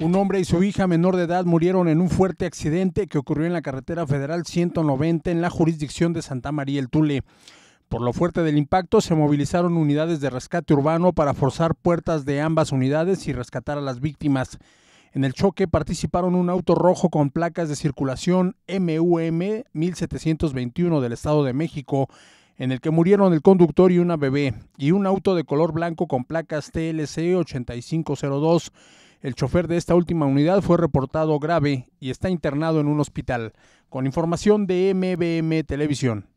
Un hombre y su hija menor de edad murieron en un fuerte accidente que ocurrió en la carretera federal 190 en la jurisdicción de Santa María el Tule. Por lo fuerte del impacto, se movilizaron unidades de rescate urbano para forzar puertas de ambas unidades y rescatar a las víctimas. En el choque participaron un auto rojo con placas de circulación MUM 1721 del Estado de México, en el que murieron el conductor y una bebé, y un auto de color blanco con placas TLC 8502 el chofer de esta última unidad fue reportado grave y está internado en un hospital. Con información de MBM Televisión.